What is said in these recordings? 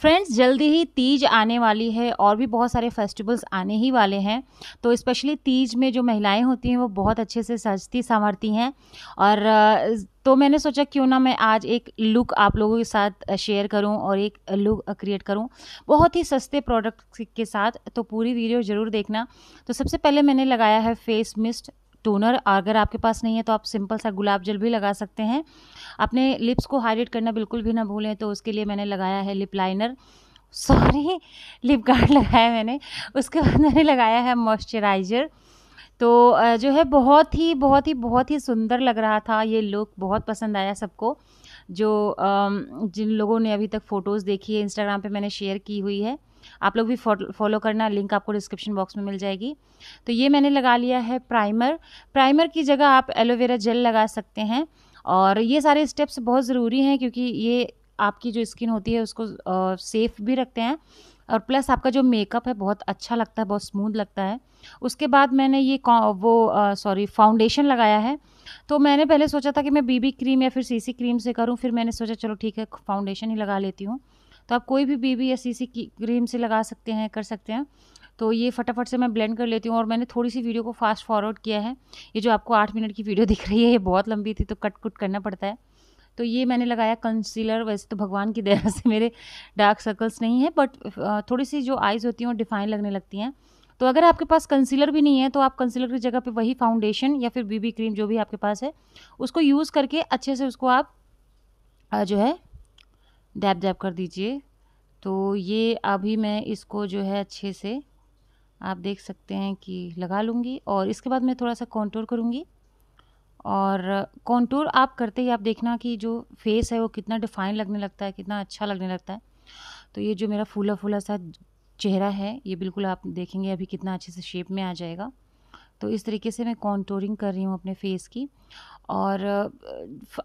friends जल्दी ही तीज आने वाली है और भी बहुत सारे फेस्टिवल्स आने ही वाले हैं तो स्पेशली तीज में जो महिलाएं होती हैं वो बहुत अच्छे से सजती संवरती हैं और तो मैंने सोचा क्यों ना मैं आज एक लुक आप लोगों के साथ शेयर करूं और एक लुक क्रिएट करूं बहुत ही सस्ते प्रोडक्ट के साथ तो पूरी वीडियो ज़रूर देखना तो सबसे पहले मैंने लगाया है फेस मिस्ट टोनर अगर आपके पास नहीं है तो आप सिंपल सा गुलाब जल भी लगा सकते हैं अपने लिप्स को हाइड्रेट करना बिल्कुल भी ना भूलें तो उसके लिए मैंने लगाया है lip liner sorry lip guard लगाया मैंने उसके बाद मैंने लगाया है मॉइस्चराइज़र तो जो है बहुत ही बहुत ही बहुत ही सुंदर लग रहा था ये लुक बहुत पसंद आया सबको जो जिन लोगों ने अभी तक फ़ोटोज़ देखी है इंस्टाग्राम पे मैंने शेयर की हुई है आप लोग भी फॉलो करना लिंक आपको डिस्क्रिप्शन बॉक्स में मिल जाएगी तो ये मैंने लगा लिया है प्राइमर प्राइमर की जगह आप एलोवेरा जेल लगा सकते हैं और ये सारे स्टेप्स बहुत ज़रूरी हैं क्योंकि ये आपकी जो स्किन होती है उसको सेफ़ भी रखते हैं और प्लस आपका जो मेकअप है बहुत अच्छा लगता है बहुत स्मूथ लगता है उसके बाद मैंने ये वो सॉरी फाउंडेशन लगाया है तो मैंने पहले सोचा था कि मैं बीबी क्रीम या फिर सीसी क्रीम से करूँ फिर मैंने सोचा चलो ठीक है फाउंडेशन ही लगा लेती हूँ तो आप कोई भी बीबी या सीसी क्रीम से लगा सकते हैं कर सकते हैं तो ये फटाफट से मैं ब्लेंड कर लेती हूँ और मैंने थोड़ी सी वीडियो को फास्ट फॉरवर्ड किया है ये जो आपको आठ मिनट की वीडियो दिख रही है ये बहुत लंबी थी तो कट कुट करना पड़ता है तो ये मैंने लगाया कंसीलर वैसे तो भगवान की दया से मेरे डार्क सर्कल्स नहीं है बट थोड़ी सी जो आइज़ होती हैं वो डिफाइन लगने लगती हैं तो अगर आपके पास कंसीलर भी नहीं है तो आप कंसीलर की जगह पे वही फाउंडेशन या फिर बीबी क्रीम जो भी आपके पास है उसको यूज़ करके अच्छे से उसको आप जो है डैप डैब कर दीजिए तो ये अभी मैं इसको जो है अच्छे से आप देख सकते हैं कि लगा लूँगी और इसके बाद मैं थोड़ा सा कॉन्टोर करूँगी और कॉन्टूर आप करते ही आप देखना कि जो फेस है वो कितना डिफाइन लगने लगता है कितना अच्छा लगने लगता है तो ये जो मेरा फूला फूला सा चेहरा है ये बिल्कुल आप देखेंगे अभी कितना अच्छे से शेप में आ जाएगा तो इस तरीके से मैं कॉन्टोरिंग कर रही हूँ अपने फेस की और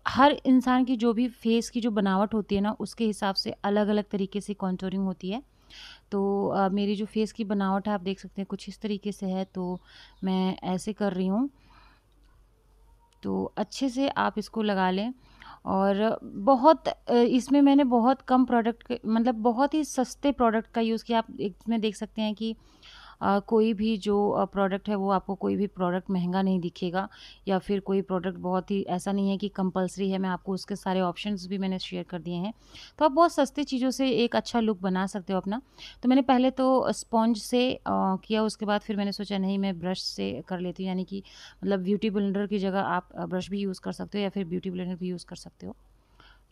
हर इंसान की जो भी फेस की जो बनावट होती है ना उसके हिसाब से अलग अलग तरीके से कॉन्टोरिंग होती है तो मेरी जो फेस की बनावट है आप देख सकते हैं कुछ इस तरीके से है तो मैं ऐसे कर रही हूँ तो अच्छे से आप इसको लगा लें और बहुत इसमें मैंने बहुत कम प्रोडक्ट मतलब बहुत ही सस्ते प्रोडक्ट का यूज़ किया आप इसमें देख सकते हैं कि कोई भी जो प्रोडक्ट है वो आपको कोई भी प्रोडक्ट महंगा नहीं दिखेगा या फिर कोई प्रोडक्ट बहुत ही ऐसा नहीं है कि कंपलसरी है मैं आपको उसके सारे ऑप्शन भी मैंने शेयर कर दिए हैं तो आप बहुत सस्ती चीज़ों से एक अच्छा लुक बना सकते हो अपना तो मैंने पहले तो स्पॉन्ज से आ, किया उसके बाद फिर मैंने सोचा नहीं मैं ब्रश से कर लेती हूँ यानी कि मतलब ब्यूटी ब्लेंडर की जगह आप ब्रश भी यूज़ कर सकते हो या फिर ब्यूटी ब्लेंडर भी यूज़ कर सकते हो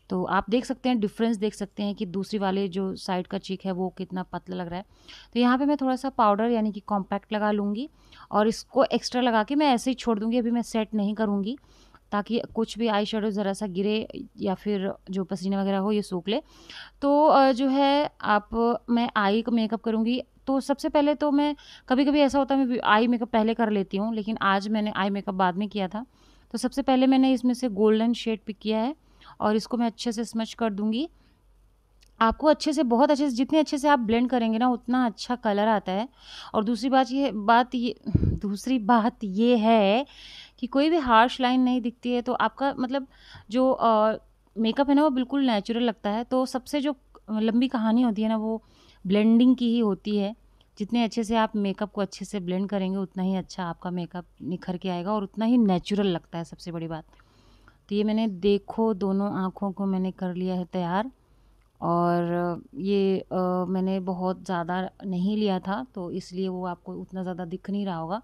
तो आप देख सकते हैं डिफरेंस देख सकते हैं कि दूसरी वाले जो साइड का चीक है वो कितना पतला लग रहा है तो यहाँ पे मैं थोड़ा सा पाउडर यानी कि कॉम्पैक्ट लगा लूँगी और इसको एक्स्ट्रा लगा के मैं ऐसे ही छोड़ दूँगी अभी मैं सेट नहीं करूँगी ताकि कुछ भी आई शेडो ज़रा सा गिरे या फिर जो पसीना वगैरह हो ये सूख ले तो जो है आप मैं आई का मेकअप करूँगी तो सबसे पहले तो मैं कभी कभी ऐसा होता है मैं आई मेकअप पहले कर लेती हूँ लेकिन आज मैंने आई मेकअप बाद में किया था तो सबसे पहले मैंने इसमें से गोल्डन शेड पिक किया है और इसको मैं अच्छे से स्मच कर दूँगी आपको अच्छे से बहुत अच्छे से जितने अच्छे से आप ब्लेंड करेंगे ना उतना अच्छा कलर आता है और दूसरी बात ये बात ये दूसरी बात ये है कि कोई भी हार्श लाइन नहीं दिखती है तो आपका मतलब जो मेकअप है ना वो बिल्कुल नेचुरल लगता है तो सबसे जो लंबी कहानी होती है ना वो ब्लेंडिंग की ही होती है जितने अच्छे से आप मेकअप को अच्छे से ब्लेंड करेंगे उतना ही अच्छा आपका मेकअप निखर के आएगा और उतना ही नेचुरल लगता है सबसे बड़ी बात तो ये मैंने देखो दोनों आँखों को मैंने कर लिया है तैयार और ये आ, मैंने बहुत ज़्यादा नहीं लिया था तो इसलिए वो आपको उतना ज़्यादा दिख नहीं रहा होगा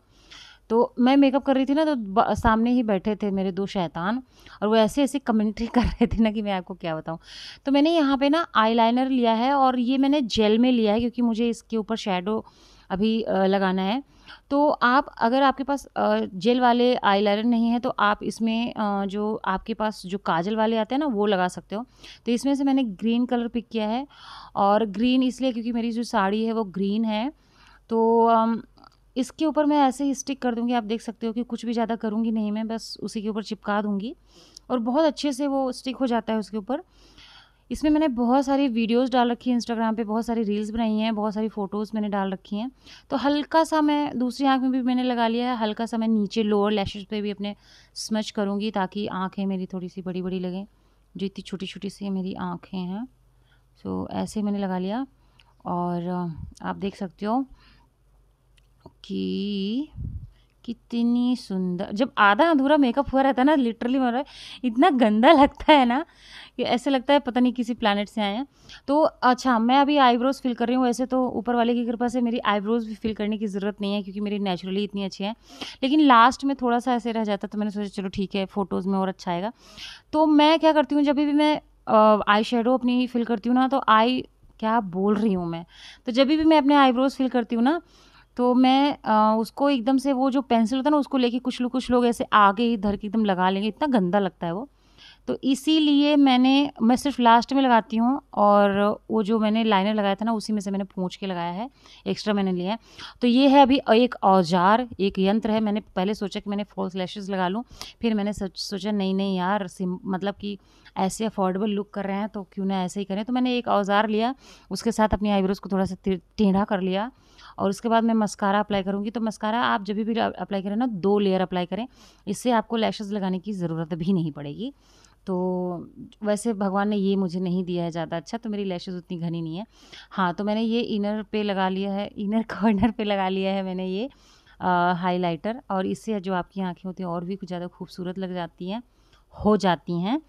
तो मैं मेकअप कर रही थी ना तो सामने ही बैठे थे मेरे दो शैतान और वो ऐसे ऐसे कमेंट्री कर रहे थे ना कि मैं आपको क्या बताऊं तो मैंने यहाँ पे ना आईलाइनर लिया है और ये मैंने जेल में लिया है क्योंकि मुझे इसके ऊपर शेडो अभी लगाना है तो आप अगर आपके पास जेल वाले आई नहीं है तो आप इसमें जो आपके पास जो काजल वाले आते हैं ना वो लगा सकते हो तो इसमें से मैंने ग्रीन कलर पिक किया है और ग्रीन इसलिए क्योंकि मेरी जो साड़ी है वो ग्रीन है तो इसके ऊपर मैं ऐसे ही स्टिक कर दूंगी आप देख सकते हो कि कुछ भी ज़्यादा करूँगी नहीं मैं बस उसी के ऊपर चिपका दूँगी और बहुत अच्छे से वो स्टिक हो जाता है उसके ऊपर इसमें मैंने बहुत सारी वीडियोस डाल रखी हैं इंस्टाग्राम पे बहुत सारी रील्स बनाई हैं बहुत सारी फ़ोटोज़ मैंने डाल रखी हैं तो हल्का सा मैं दूसरी आँख में भी मैंने लगा लिया है हल्का सा मैं नीचे लोअर लैशेज़ पे भी अपने स्मच करूँगी ताकि आँखें मेरी थोड़ी सी बड़ी बड़ी लगें जो इतनी छोटी छोटी सी मेरी आँखें हैं सो so, ऐसे मैंने लगा लिया और आप देख सकते हो कि कितनी सुंदर जब आधा अधूरा मेकअप हुआ रहता है ना लिटरली मेरा इतना गंदा लगता है ना कि ऐसे लगता है पता नहीं किसी प्लानट से आए हैं तो अच्छा मैं अभी आईब्रोज़ फिल कर रही हूँ वैसे तो ऊपर वाले की कृपा से मेरी आईब्रोज़ भी फिल करने की ज़रूरत नहीं है क्योंकि मेरी नेचुरली इतनी अच्छी है लेकिन लास्ट में थोड़ा सा ऐसे रह जाता तो मैंने सोचा चलो ठीक है फ़ोटोज़ में और अच्छा आएगा तो मैं क्या करती हूँ जब भी मैं आई शेडो अपनी फिल करती हूँ ना तो आई क्या बोल रही हूँ मैं तो जब भी मैं अपने आईब्रोज़ फिल करती हूँ ना तो मैं आ, उसको एकदम से वो जो पेंसिल होता है ना उसको लेके कुछ लोग कुछ लोग ऐसे आगे इधर के एकदम लगा लेंगे इतना गंदा लगता है वो तो इसीलिए मैंने मैं सिर्फ लास्ट में लगाती हूँ और वो जो मैंने लाइनर लगाया था ना उसी में से मैंने पूछ के लगाया है एक्स्ट्रा मैंने लिया है तो ये है अभी एक औजार एक यंत्र है मैंने पहले सोचा कि मैंने फॉल्स लैशेज़ लगा लूँ फिर मैंने सोचा नहीं नहीं यार मतलब कि ऐसे अफोर्डेबल लुक कर रहे हैं तो क्यों ना ऐसे ही करें तो मैंने एक औजार लिया उसके साथ अपनी आईब्रोज़ को थोड़ा सा टेढ़ा कर लिया और उसके बाद मैं मस्कारा अप्लाई करूँगी तो मस्कारा आप जब भी अप्लाई करें ना दो लेयर अप्लाई करें इससे आपको लैशेज़ लगाने की ज़रूरत भी नहीं पड़ेगी तो वैसे भगवान ने ये मुझे नहीं दिया है ज़्यादा अच्छा तो मेरी लैशेज़ उतनी घनी नहीं है हाँ तो मैंने ये इनर पे लगा लिया है इनर कॉर्नर पे लगा लिया है मैंने ये हाइलाइटर और इससे जो आपकी आँखें होती हैं और भी कुछ ज़्यादा खूबसूरत लग जाती हैं हो जाती हैं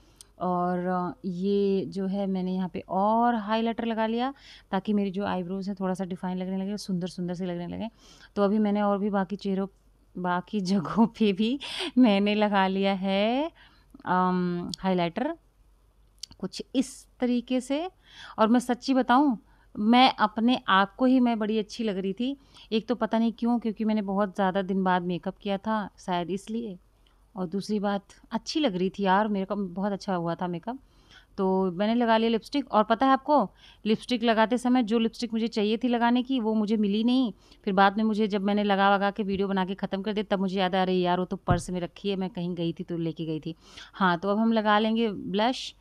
और ये जो है मैंने यहाँ पे और हाई लाइटर लगा लिया ताकि मेरी जो आईब्रोज़ हैं थोड़ा सा डिफाइन लगने लगे सुंदर सुंदर से लगने लगे तो अभी मैंने और भी बाकी चेहरों बाकी जगहों पे भी मैंने लगा लिया है लाइटर कुछ इस तरीके से और मैं सच्ची बताऊँ मैं अपने आप को ही मैं बड़ी अच्छी लग रही थी एक तो पता नहीं क्यों क्योंकि मैंने बहुत ज़्यादा दिन बाद मेकअप किया था शायद इसलिए और दूसरी बात अच्छी लग रही थी यार मेरे को बहुत अच्छा हुआ था मेकअप तो मैंने लगा लिया लिपस्टिक और पता है आपको लिपस्टिक लगाते समय जो लिपस्टिक मुझे चाहिए थी लगाने की वो मुझे मिली नहीं फिर बाद में मुझे जब मैंने लगा वगा के वीडियो बना के ख़त्म कर दिया तब मुझे याद आ रही यार वो तो पर्स में रखी है मैं कहीं गई थी तो लेके गई थी हाँ तो अब हम लगा लेंगे ब्लश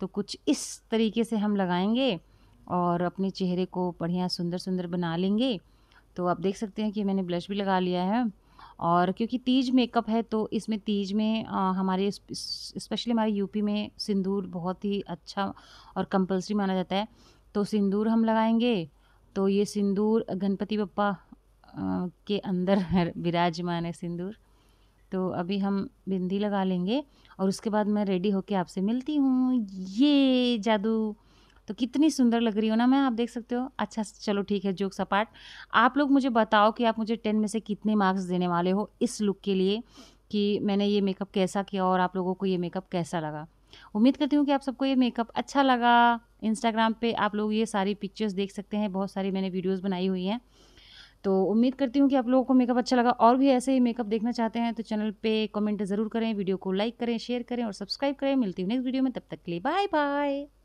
तो कुछ इस तरीके से हम लगाएंगे और अपने चेहरे को बढ़िया सुंदर सुंदर बना लेंगे तो आप देख सकते हैं कि मैंने ब्लश भी लगा लिया है और क्योंकि तीज मेकअप है तो इसमें तीज में आ, हमारे स्पेशली हमारे यूपी में सिंदूर बहुत ही अच्छा और कंपलसरी माना जाता है तो सिंदूर हम लगाएंगे तो ये सिंदूर गणपति बप्पा के अंदर विराजमान है सिंदूर तो अभी हम बिंदी लगा लेंगे और उसके बाद मैं रेडी होके आपसे मिलती हूँ ये जादू तो कितनी सुंदर लग रही हो ना मैं आप देख सकते हो अच्छा चलो ठीक है जोक्स अपार्ट आप लोग मुझे बताओ कि आप मुझे टेन में से कितने मार्क्स देने वाले हो इस लुक के लिए कि मैंने ये मेकअप कैसा किया और आप लोगों को ये मेकअप कैसा लगा उम्मीद करती हूँ कि आप सबको ये मेकअप अच्छा लगा इंस्टाग्राम पे आप लोग ये सारी पिक्चर्स देख सकते हैं बहुत सारी मैंने वीडियोस बनाई हुई हैं तो उम्मीद करती हूँ कि आप लोगों को मेकअप अच्छा लगा और भी ऐसे ही मेकअप देखना चाहते हैं तो चैनल पे कमेंट ज़रूर करें वीडियो को लाइक करें शेयर करें और सब्सक्राइब करें मिलती हूँ नेक्स्ट वीडियो में तब तक के लिए बाय बाय